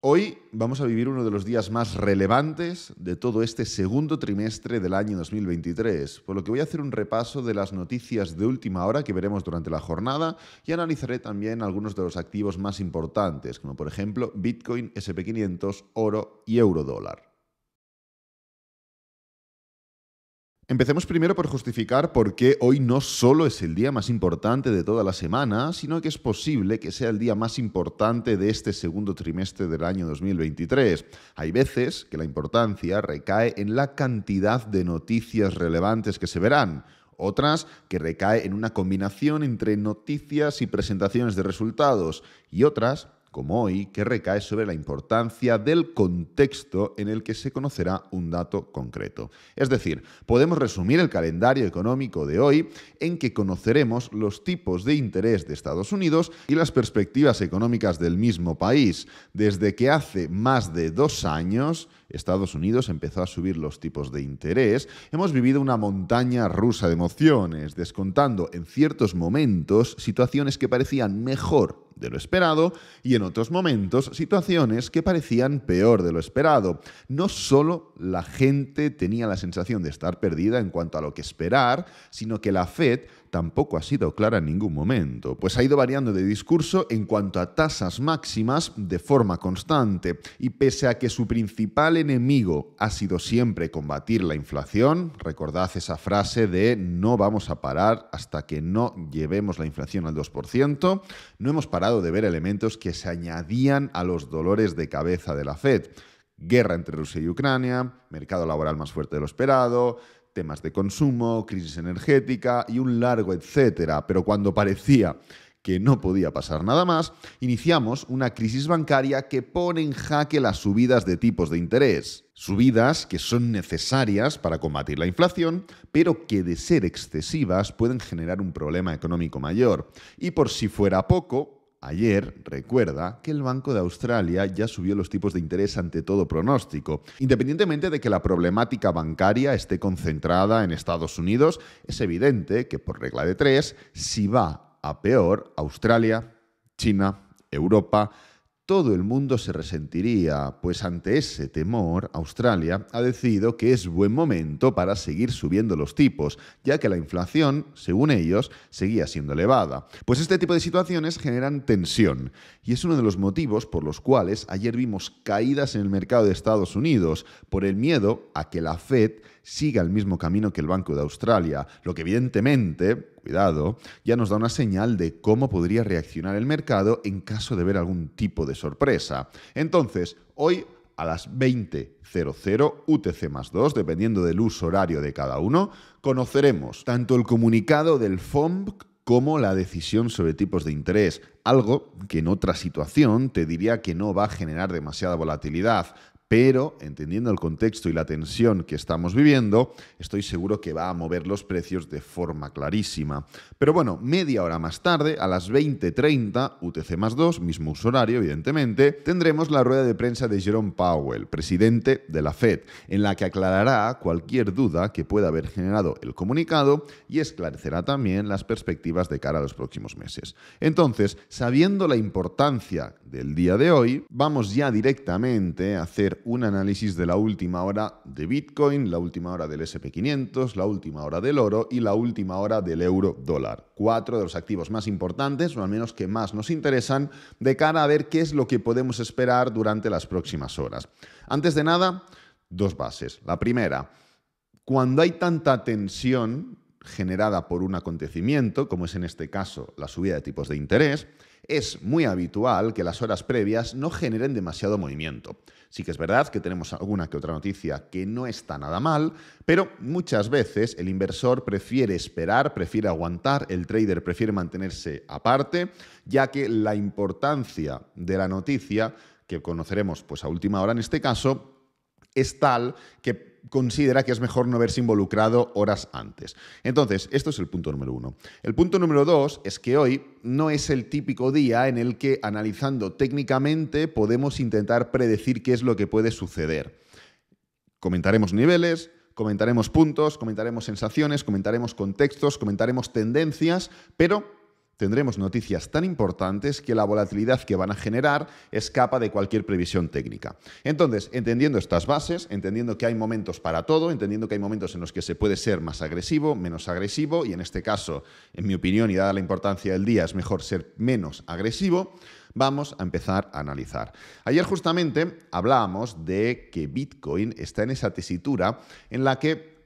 Hoy vamos a vivir uno de los días más relevantes de todo este segundo trimestre del año 2023, por lo que voy a hacer un repaso de las noticias de última hora que veremos durante la jornada y analizaré también algunos de los activos más importantes, como por ejemplo Bitcoin, SP500, oro y eurodólar. Empecemos primero por justificar por qué hoy no solo es el día más importante de toda la semana, sino que es posible que sea el día más importante de este segundo trimestre del año 2023. Hay veces que la importancia recae en la cantidad de noticias relevantes que se verán otras que recae en una combinación entre noticias y presentaciones de resultados, y otras como hoy, que recae sobre la importancia del contexto en el que se conocerá un dato concreto. Es decir, podemos resumir el calendario económico de hoy en que conoceremos los tipos de interés de Estados Unidos y las perspectivas económicas del mismo país, desde que hace más de dos años Estados Unidos empezó a subir los tipos de interés, hemos vivido una montaña rusa de emociones, descontando en ciertos momentos situaciones que parecían mejor de lo esperado y en otros momentos situaciones que parecían peor de lo esperado. No solo la gente tenía la sensación de estar perdida en cuanto a lo que esperar, sino que la Fed tampoco ha sido clara en ningún momento, pues ha ido variando de discurso en cuanto a tasas máximas de forma constante, y pese a que su principal enemigo ha sido siempre combatir la inflación, recordad esa frase de no vamos a parar hasta que no llevemos la inflación al 2%, no hemos parado de ver elementos que se añadían a los dolores de cabeza de la Fed guerra entre Rusia y Ucrania, mercado laboral más fuerte de lo esperado, temas de consumo, crisis energética y un largo etcétera. Pero cuando parecía que no podía pasar nada más, iniciamos una crisis bancaria que pone en jaque las subidas de tipos de interés. Subidas que son necesarias para combatir la inflación, pero que de ser excesivas pueden generar un problema económico mayor. Y por si fuera poco, Ayer, recuerda que el Banco de Australia ya subió los tipos de interés ante todo pronóstico. Independientemente de que la problemática bancaria esté concentrada en Estados Unidos, es evidente que por regla de tres, si va a peor, Australia, China, Europa, todo el mundo se resentiría, pues ante ese temor, Australia ha decidido que es buen momento para seguir subiendo los tipos, ya que la inflación, según ellos, seguía siendo elevada. Pues este tipo de situaciones generan tensión, y es uno de los motivos por los cuales ayer vimos caídas en el mercado de Estados Unidos, por el miedo a que la Fed siga el mismo camino que el Banco de Australia, lo que evidentemente cuidado ya nos da una señal de cómo podría reaccionar el mercado en caso de ver algún tipo de sorpresa. Entonces, hoy a las 20.00 UTC más 2, dependiendo del uso horario de cada uno, conoceremos tanto el comunicado del FOMC como la decisión sobre tipos de interés, algo que en otra situación te diría que no va a generar demasiada volatilidad, pero entendiendo el contexto y la tensión que estamos viviendo, estoy seguro que va a mover los precios de forma clarísima. Pero bueno, media hora más tarde, a las 20.30, UTC más 2, mismo horario, evidentemente, tendremos la rueda de prensa de Jerome Powell, presidente de la Fed, en la que aclarará cualquier duda que pueda haber generado el comunicado y esclarecerá también las perspectivas de cara a los próximos meses. Entonces, sabiendo la importancia del día de hoy, vamos ya directamente a hacer un análisis de la última hora de Bitcoin, la última hora del SP500, la última hora del oro y la última hora del euro dólar. Cuatro de los activos más importantes, o al menos que más nos interesan, de cara a ver qué es lo que podemos esperar durante las próximas horas. Antes de nada, dos bases. La primera, cuando hay tanta tensión generada por un acontecimiento, como es en este caso la subida de tipos de interés, es muy habitual que las horas previas no generen demasiado movimiento. Sí que es verdad que tenemos alguna que otra noticia que no está nada mal, pero muchas veces el inversor prefiere esperar, prefiere aguantar, el trader prefiere mantenerse aparte, ya que la importancia de la noticia, que conoceremos pues a última hora en este caso, es tal que considera que es mejor no haberse involucrado horas antes. Entonces, esto es el punto número uno. El punto número dos es que hoy no es el típico día en el que analizando técnicamente podemos intentar predecir qué es lo que puede suceder. Comentaremos niveles, comentaremos puntos, comentaremos sensaciones, comentaremos contextos, comentaremos tendencias, pero tendremos noticias tan importantes que la volatilidad que van a generar escapa de cualquier previsión técnica. Entonces, entendiendo estas bases, entendiendo que hay momentos para todo, entendiendo que hay momentos en los que se puede ser más agresivo, menos agresivo, y en este caso, en mi opinión, y dada la importancia del día, es mejor ser menos agresivo, vamos a empezar a analizar. Ayer justamente hablábamos de que Bitcoin está en esa tesitura en la que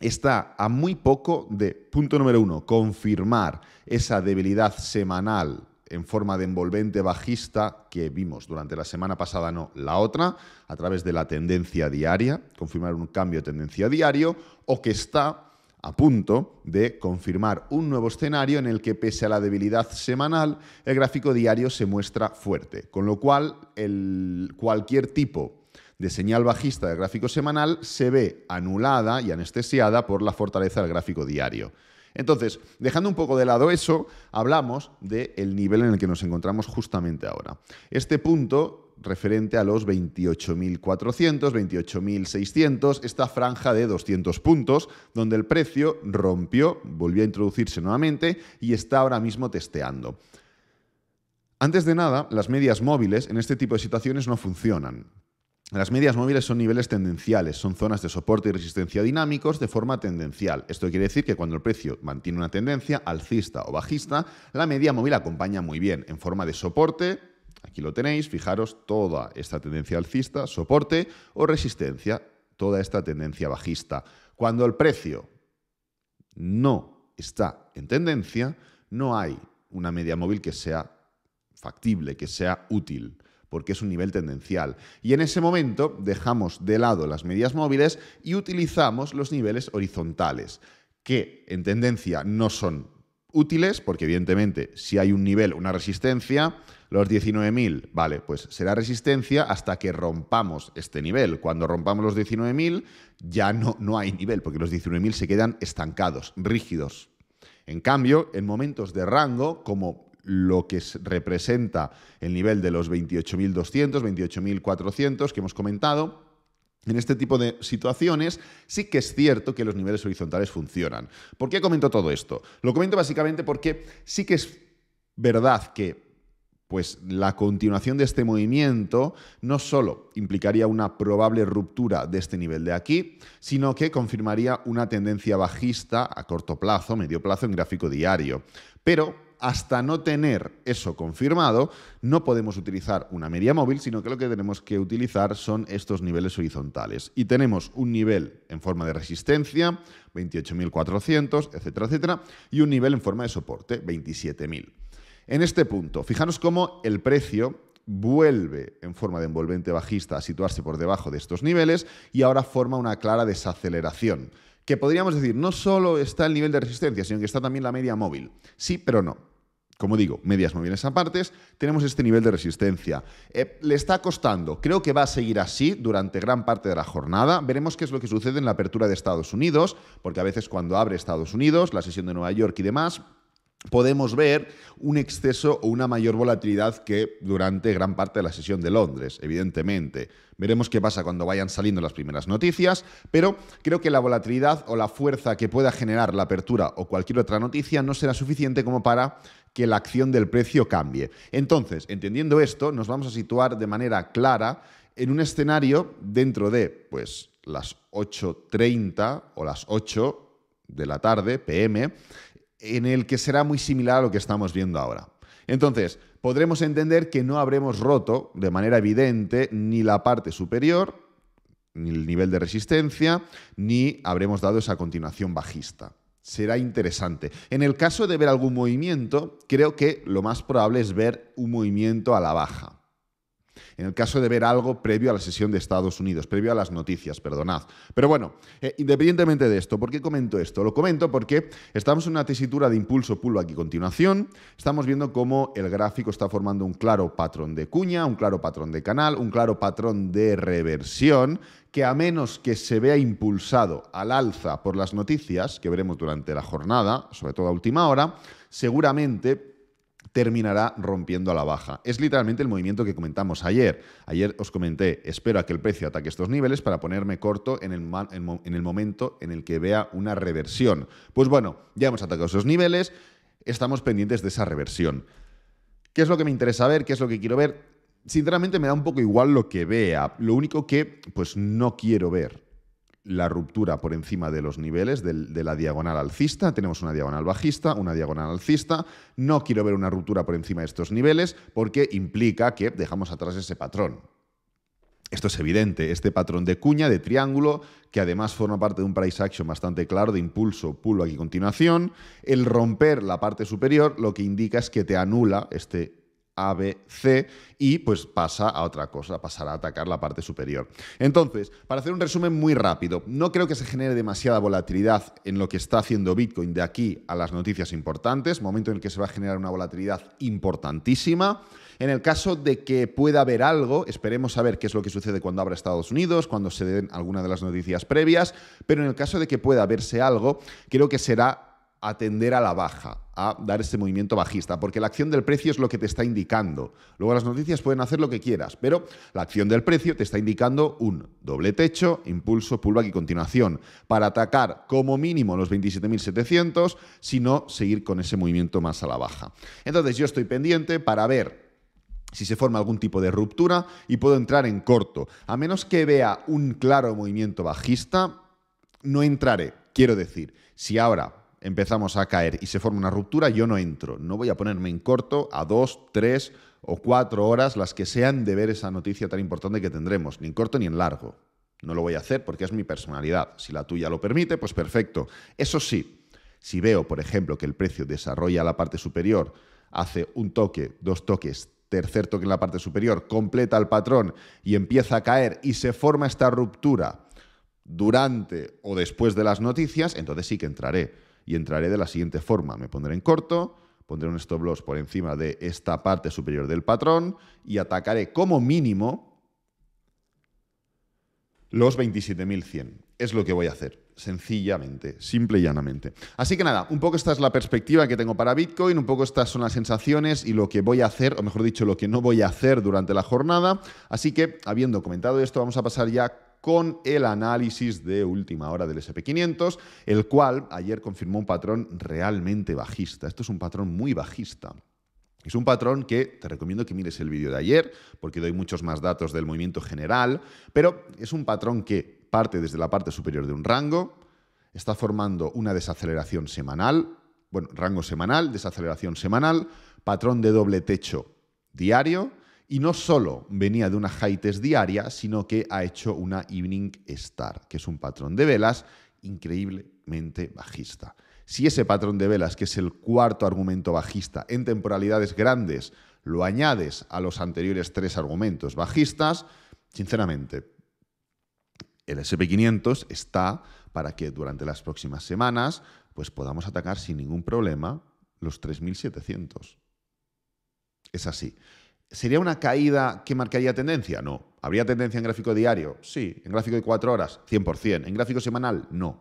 está a muy poco de, punto número uno, confirmar esa debilidad semanal en forma de envolvente bajista que vimos durante la semana pasada, no la otra, a través de la tendencia diaria, confirmar un cambio de tendencia diario, o que está a punto de confirmar un nuevo escenario en el que pese a la debilidad semanal, el gráfico diario se muestra fuerte, con lo cual el, cualquier tipo de señal bajista del gráfico semanal se ve anulada y anestesiada por la fortaleza del gráfico diario. Entonces, dejando un poco de lado eso, hablamos del nivel en el que nos encontramos justamente ahora. Este punto referente a los 28.400, 28.600, esta franja de 200 puntos, donde el precio rompió, volvió a introducirse nuevamente y está ahora mismo testeando. Antes de nada, las medias móviles en este tipo de situaciones no funcionan. Las medias móviles son niveles tendenciales, son zonas de soporte y resistencia dinámicos de forma tendencial. Esto quiere decir que cuando el precio mantiene una tendencia alcista o bajista, la media móvil acompaña muy bien en forma de soporte. Aquí lo tenéis, fijaros toda esta tendencia alcista, soporte o resistencia, toda esta tendencia bajista. Cuando el precio no está en tendencia, no hay una media móvil que sea factible, que sea útil porque es un nivel tendencial. Y en ese momento dejamos de lado las medias móviles y utilizamos los niveles horizontales, que en tendencia no son útiles, porque evidentemente si hay un nivel, una resistencia, los 19.000, vale, pues será resistencia hasta que rompamos este nivel. Cuando rompamos los 19.000 ya no, no hay nivel, porque los 19.000 se quedan estancados, rígidos. En cambio, en momentos de rango, como lo que representa el nivel de los 28.200, 28.400 que hemos comentado. En este tipo de situaciones sí que es cierto que los niveles horizontales funcionan. ¿Por qué comento todo esto? Lo comento básicamente porque sí que es verdad que pues la continuación de este movimiento no solo implicaría una probable ruptura de este nivel de aquí, sino que confirmaría una tendencia bajista a corto plazo, medio plazo en gráfico diario. Pero hasta no tener eso confirmado, no podemos utilizar una media móvil, sino que lo que tenemos que utilizar son estos niveles horizontales. Y tenemos un nivel en forma de resistencia, 28.400, etcétera, etcétera, y un nivel en forma de soporte, 27.000. En este punto, fijaros cómo el precio vuelve en forma de envolvente bajista a situarse por debajo de estos niveles y ahora forma una clara desaceleración, que podríamos decir no solo está el nivel de resistencia, sino que está también la media móvil. Sí, pero no. Como digo, medias móviles apartes, tenemos este nivel de resistencia. Eh, le está costando, creo que va a seguir así durante gran parte de la jornada. Veremos qué es lo que sucede en la apertura de Estados Unidos, porque a veces cuando abre Estados Unidos, la sesión de Nueva York y demás, podemos ver un exceso o una mayor volatilidad que durante gran parte de la sesión de Londres, evidentemente. Veremos qué pasa cuando vayan saliendo las primeras noticias, pero creo que la volatilidad o la fuerza que pueda generar la apertura o cualquier otra noticia no será suficiente como para que la acción del precio cambie. Entonces, entendiendo esto, nos vamos a situar de manera clara en un escenario dentro de pues, las 8.30 o las 8 de la tarde, PM, en el que será muy similar a lo que estamos viendo ahora. Entonces, podremos entender que no habremos roto de manera evidente ni la parte superior, ni el nivel de resistencia, ni habremos dado esa continuación bajista será interesante. En el caso de ver algún movimiento, creo que lo más probable es ver un movimiento a la baja en el caso de ver algo previo a la sesión de Estados Unidos, previo a las noticias, perdonad. Pero bueno, eh, independientemente de esto, ¿por qué comento esto? Lo comento porque estamos en una tesitura de impulso aquí a continuación. Estamos viendo cómo el gráfico está formando un claro patrón de cuña, un claro patrón de canal, un claro patrón de reversión que a menos que se vea impulsado al alza por las noticias que veremos durante la jornada, sobre todo a última hora, seguramente terminará rompiendo a la baja. Es literalmente el movimiento que comentamos ayer. Ayer os comenté, espero a que el precio ataque estos niveles para ponerme corto en el, en el momento en el que vea una reversión. Pues bueno, ya hemos atacado esos niveles, estamos pendientes de esa reversión. ¿Qué es lo que me interesa ver? ¿Qué es lo que quiero ver? Sinceramente me da un poco igual lo que vea, lo único que pues no quiero ver la ruptura por encima de los niveles de la diagonal alcista. Tenemos una diagonal bajista, una diagonal alcista. No quiero ver una ruptura por encima de estos niveles porque implica que dejamos atrás ese patrón. Esto es evidente, este patrón de cuña, de triángulo, que además forma parte de un price action bastante claro de impulso, pulo aquí continuación. El romper la parte superior lo que indica es que te anula este C, y pues pasa a otra cosa, pasará a atacar la parte superior. Entonces, para hacer un resumen muy rápido, no creo que se genere demasiada volatilidad en lo que está haciendo Bitcoin de aquí a las noticias importantes, momento en el que se va a generar una volatilidad importantísima. En el caso de que pueda haber algo, esperemos saber qué es lo que sucede cuando abra Estados Unidos, cuando se den alguna de las noticias previas, pero en el caso de que pueda verse algo, creo que será atender a la baja, a dar ese movimiento bajista, porque la acción del precio es lo que te está indicando. Luego las noticias pueden hacer lo que quieras, pero la acción del precio te está indicando un doble techo, impulso, pullback y continuación, para atacar como mínimo los 27.700, si no seguir con ese movimiento más a la baja. Entonces yo estoy pendiente para ver si se forma algún tipo de ruptura y puedo entrar en corto. A menos que vea un claro movimiento bajista, no entraré. Quiero decir, si ahora empezamos a caer y se forma una ruptura, yo no entro. No voy a ponerme en corto a dos, tres o cuatro horas las que sean de ver esa noticia tan importante que tendremos, ni en corto ni en largo. No lo voy a hacer porque es mi personalidad. Si la tuya lo permite, pues perfecto. Eso sí, si veo, por ejemplo, que el precio desarrolla la parte superior, hace un toque, dos toques, tercer toque en la parte superior, completa el patrón y empieza a caer y se forma esta ruptura durante o después de las noticias, entonces sí que entraré y entraré de la siguiente forma. Me pondré en corto, pondré un stop loss por encima de esta parte superior del patrón y atacaré como mínimo los 27.100. Es lo que voy a hacer, sencillamente, simple y llanamente. Así que nada, un poco esta es la perspectiva que tengo para Bitcoin, un poco estas son las sensaciones y lo que voy a hacer, o mejor dicho, lo que no voy a hacer durante la jornada. Así que, habiendo comentado esto, vamos a pasar ya con el análisis de última hora del SP500, el cual ayer confirmó un patrón realmente bajista. Esto es un patrón muy bajista. Es un patrón que te recomiendo que mires el vídeo de ayer, porque doy muchos más datos del movimiento general, pero es un patrón que parte desde la parte superior de un rango, está formando una desaceleración semanal, bueno, rango semanal, desaceleración semanal, patrón de doble techo diario, y no solo venía de una high test diaria, sino que ha hecho una Evening Star, que es un patrón de velas increíblemente bajista. Si ese patrón de velas, que es el cuarto argumento bajista en temporalidades grandes, lo añades a los anteriores tres argumentos bajistas, sinceramente, el SP500 está para que durante las próximas semanas pues podamos atacar sin ningún problema los 3700. Es así. ¿Sería una caída que marcaría tendencia? No. ¿Habría tendencia en gráfico diario? Sí. ¿En gráfico de cuatro horas? 100%. ¿En gráfico semanal? No.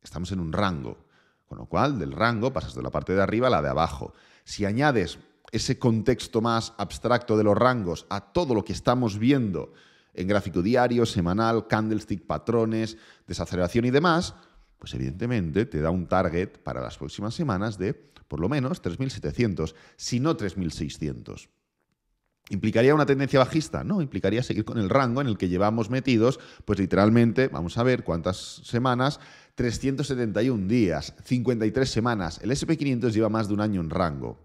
Estamos en un rango. Con lo cual, del rango pasas de la parte de arriba a la de abajo. Si añades ese contexto más abstracto de los rangos a todo lo que estamos viendo en gráfico diario, semanal, candlestick, patrones, desaceleración y demás, pues evidentemente te da un target para las próximas semanas de por lo menos 3.700, si no 3.600. ¿Implicaría una tendencia bajista? No, implicaría seguir con el rango en el que llevamos metidos, pues literalmente, vamos a ver cuántas semanas, 371 días, 53 semanas. El SP500 lleva más de un año en rango.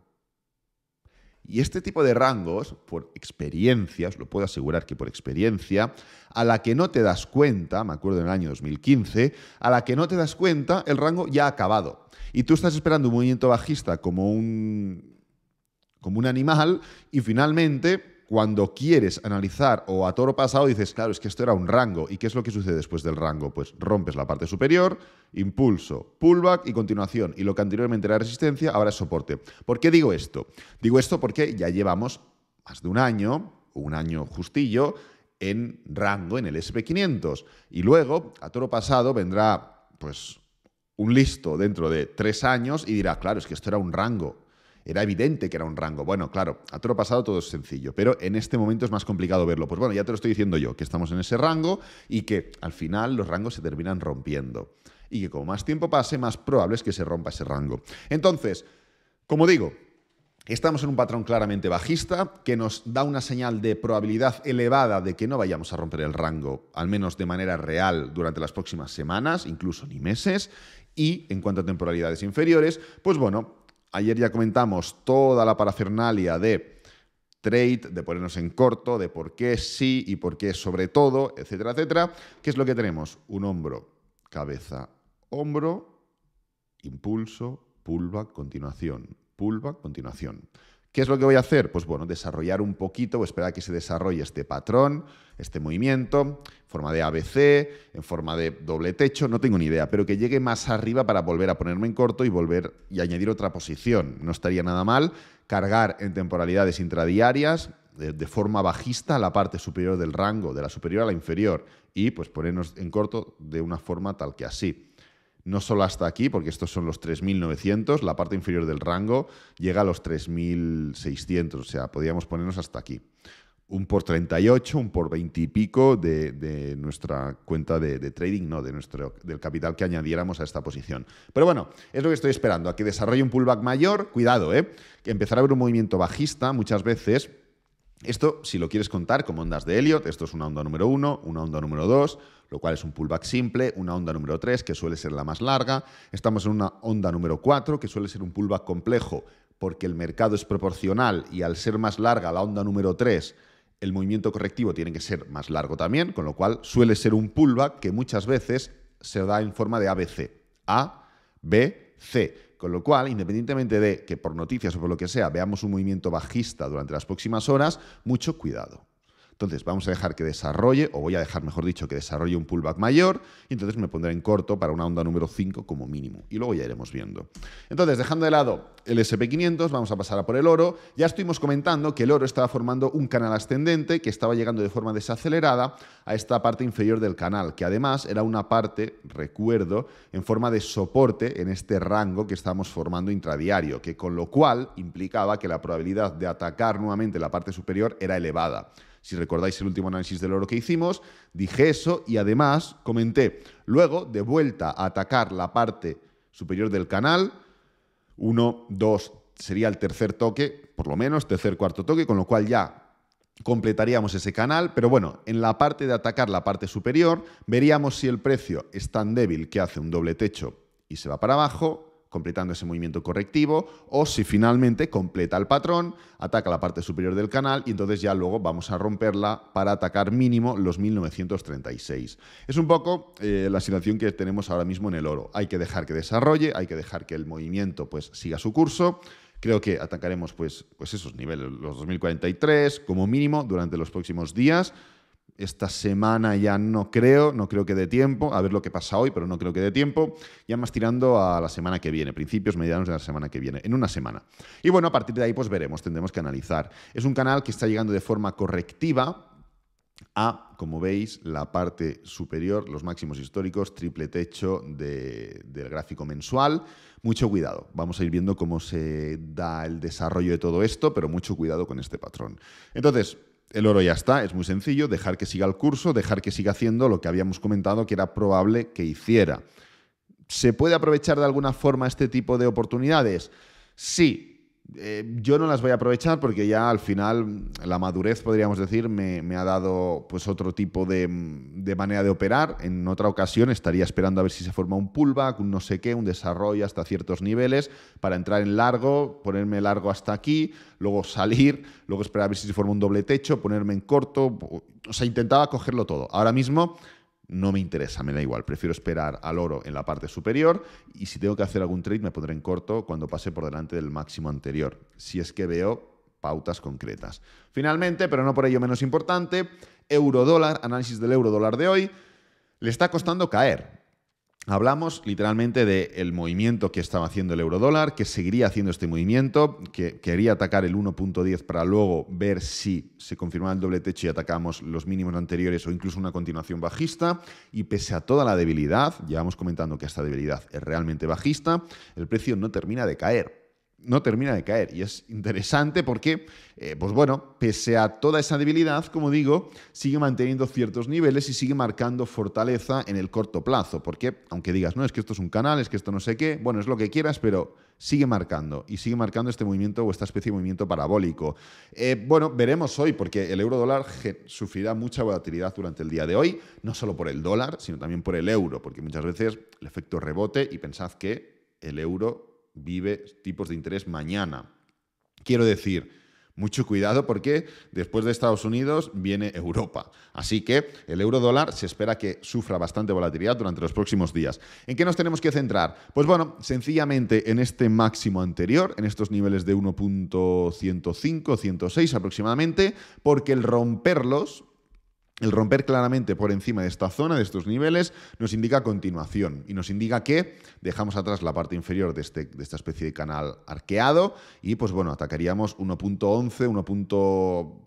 Y este tipo de rangos, por experiencia, os lo puedo asegurar que por experiencia, a la que no te das cuenta, me acuerdo en el año 2015, a la que no te das cuenta, el rango ya ha acabado. Y tú estás esperando un movimiento bajista como un como un animal y finalmente cuando quieres analizar o a toro pasado dices, claro, es que esto era un rango. ¿Y qué es lo que sucede después del rango? Pues rompes la parte superior, impulso, pullback y continuación. Y lo que anteriormente era resistencia, ahora es soporte. ¿Por qué digo esto? Digo esto porque ya llevamos más de un año, un año justillo, en rango en el SP500. Y luego, a toro pasado, vendrá pues un listo dentro de tres años y dirá, claro, es que esto era un rango. Era evidente que era un rango. Bueno, claro, a toro pasado todo es sencillo, pero en este momento es más complicado verlo. Pues bueno, ya te lo estoy diciendo yo, que estamos en ese rango y que al final los rangos se terminan rompiendo. Y que como más tiempo pase, más probable es que se rompa ese rango. Entonces, como digo, Estamos en un patrón claramente bajista que nos da una señal de probabilidad elevada de que no vayamos a romper el rango, al menos de manera real durante las próximas semanas, incluso ni meses. Y en cuanto a temporalidades inferiores, pues bueno, Ayer ya comentamos toda la parafernalia de trade, de ponernos en corto, de por qué sí y por qué sobre todo, etcétera, etcétera. ¿Qué es lo que tenemos? Un hombro, cabeza, hombro, impulso, pulva, continuación, pulva, continuación. ¿Qué es lo que voy a hacer? Pues bueno, desarrollar un poquito o esperar a que se desarrolle este patrón, este movimiento, en forma de ABC, en forma de doble techo, no tengo ni idea, pero que llegue más arriba para volver a ponerme en corto y volver y añadir otra posición. No estaría nada mal cargar en temporalidades intradiarias de, forma bajista la parte superior del rango, de la superior a la inferior, y pues ponernos en corto de una forma tal que así no solo hasta aquí, porque estos son los 3.900, la parte inferior del rango llega a los 3.600, o sea, podríamos ponernos hasta aquí. Un por 38, un por 20 y pico de, nuestra cuenta de, trading, no, de nuestro, del capital que añadiéramos a esta posición. Pero bueno, es lo que estoy esperando, a que desarrolle un pullback mayor, cuidado, ¿eh? que empezar a haber un movimiento bajista muchas veces esto, si lo quieres contar como ondas de Elliot, esto es una onda número 1, una onda número 2, lo cual es un pullback simple, una onda número 3, que suele ser la más larga, estamos en una onda número 4, que suele ser un pullback complejo, porque el mercado es proporcional y al ser más larga la onda número 3, el movimiento correctivo tiene que ser más largo también, con lo cual suele ser un pullback que muchas veces se da en forma de ABC. A, B, C. Con lo cual, independientemente de que por noticias o por lo que sea veamos un movimiento bajista durante las próximas horas, mucho cuidado. Entonces vamos a dejar que desarrolle, o voy a dejar, mejor dicho, que desarrolle un pullback mayor, y entonces me pondré en corto para una onda número 5 como mínimo. Y luego ya iremos viendo. Entonces, dejando de lado el SP500, vamos a pasar a por el oro. Ya estuvimos comentando que el oro estaba formando un canal ascendente que estaba llegando de forma desacelerada a esta parte inferior del canal, que además era una parte, recuerdo, en forma de soporte en este rango que estábamos formando intradiario, que con lo cual implicaba que la probabilidad de atacar nuevamente la parte superior era elevada. Si recordáis el último análisis del oro que hicimos, dije eso y además comenté, luego de vuelta a atacar la parte superior del canal, 1, 2, sería el tercer toque, por lo menos, tercer, cuarto toque, con lo cual ya completaríamos ese canal, pero bueno, en la parte de atacar la parte superior, veríamos si el precio es tan débil que hace un doble techo y se va para abajo, completando ese movimiento correctivo, o si finalmente completa el patrón, ataca la parte superior del canal y entonces ya luego vamos a romperla para atacar mínimo los 1936. Es un poco eh, la situación que tenemos ahora mismo en el oro. Hay que dejar que desarrolle, hay que dejar que el movimiento pues, siga su curso. Creo que atacaremos pues, pues esos niveles, los 2043 como mínimo durante los próximos días. Esta semana ya no creo, no creo que dé tiempo, a ver lo que pasa hoy, pero no creo que dé tiempo, ya más tirando a la semana que viene, principios, medianos de la semana que viene, en una semana. Y bueno, a partir de ahí pues veremos, tendremos que analizar. Es un canal que está llegando de forma correctiva a, como veis, la parte superior, los máximos históricos, triple techo del gráfico mensual. Mucho cuidado. Vamos a ir viendo cómo se da el desarrollo de todo esto, pero mucho cuidado con este patrón. Entonces, el oro ya está, es muy sencillo, dejar que siga el curso, dejar que siga haciendo lo que habíamos comentado que era probable que hiciera. ¿Se puede aprovechar de alguna forma este tipo de oportunidades? Sí, eh, yo no las voy a aprovechar porque ya al final la madurez, podríamos decir, me, ha dado pues otro tipo de, de, manera de operar. En otra ocasión estaría esperando a ver si se forma un pullback, un no sé qué, un desarrollo hasta ciertos niveles para entrar en largo, ponerme largo hasta aquí, luego salir, luego esperar a ver si se forma un doble techo, ponerme en corto. O sea, intentaba cogerlo todo. Ahora mismo no me interesa, me da igual. Prefiero esperar al oro en la parte superior y si tengo que hacer algún trade me pondré en corto cuando pase por delante del máximo anterior, si es que veo pautas concretas. Finalmente, pero no por ello menos importante, euro dólar, análisis del euro dólar de hoy, le está costando caer. Hablamos literalmente del movimiento que estaba haciendo el eurodólar, que seguiría haciendo este movimiento, que quería atacar el 1.10 para luego ver si se confirmaba el doble techo y atacamos los mínimos anteriores o incluso una continuación bajista. Y pese a toda la debilidad, llevamos comentando que esta debilidad es realmente bajista, el precio no termina de caer no termina de caer. Y es interesante porque, eh, pues bueno, pese a toda esa debilidad, como digo, sigue manteniendo ciertos niveles y sigue marcando fortaleza en el corto plazo. Porque, aunque digas, no, es que esto es un canal, es que esto no sé qué, bueno, es lo que quieras, pero sigue marcando y sigue marcando este movimiento o esta especie de movimiento parabólico. Eh, bueno, veremos hoy, porque el euro dólar sufrirá mucha volatilidad durante el día de hoy, no solo por el dólar, sino también por el euro, porque muchas veces el efecto rebote y pensad que el euro vive tipos de interés mañana. Quiero decir, mucho cuidado porque después de Estados Unidos viene Europa. Así que el euro dólar se espera que sufra bastante volatilidad durante los próximos días. ¿En qué nos tenemos que centrar? Pues bueno, sencillamente en este máximo anterior, en estos niveles de 1.105, 106 aproximadamente, porque el romperlos el romper claramente por encima de esta zona, de estos niveles, nos indica continuación y nos indica que dejamos atrás la parte inferior de, este, esta especie de canal arqueado y pues bueno, atacaríamos 1.11, 1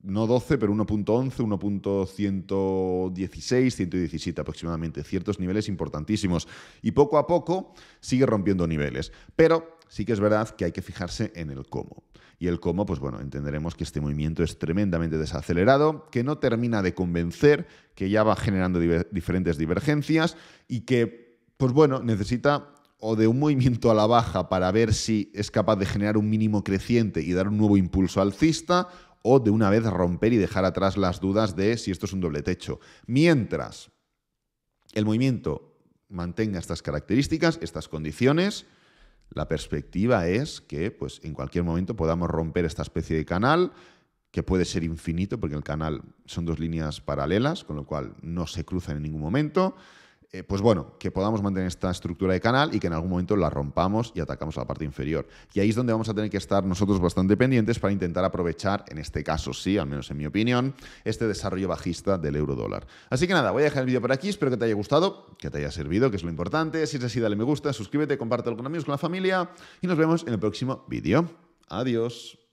no 12, pero 1.11, 1.116, 117 aproximadamente, ciertos niveles importantísimos. Y poco a poco sigue rompiendo niveles, pero sí que es verdad que hay que fijarse en el cómo y el cómo, pues bueno, entenderemos que este movimiento es tremendamente desacelerado, que no termina de convencer, que ya va generando diferentes divergencias y que, pues bueno, necesita o de un movimiento a la baja para ver si es capaz de generar un mínimo creciente y dar un nuevo impulso alcista, o de una vez romper y dejar atrás las dudas de si esto es un doble techo. Mientras el movimiento mantenga estas características, estas condiciones, la perspectiva es que pues, en cualquier momento podamos romper esta especie de canal, que puede ser infinito, porque el canal son dos líneas paralelas, con lo cual no se cruzan en ningún momento. Eh, pues bueno, que podamos mantener esta estructura de canal y que en algún momento la rompamos y atacamos a la parte inferior. Y ahí es donde vamos a tener que estar nosotros bastante pendientes para intentar aprovechar, en este caso sí, al menos en mi opinión, este desarrollo bajista del euro dólar. Así que nada, voy a dejar el vídeo por aquí, espero que te haya gustado, que te haya servido, que es lo importante. Si es así, dale me gusta, suscríbete, compártelo con amigos, con la familia y nos vemos en el próximo vídeo. Adiós.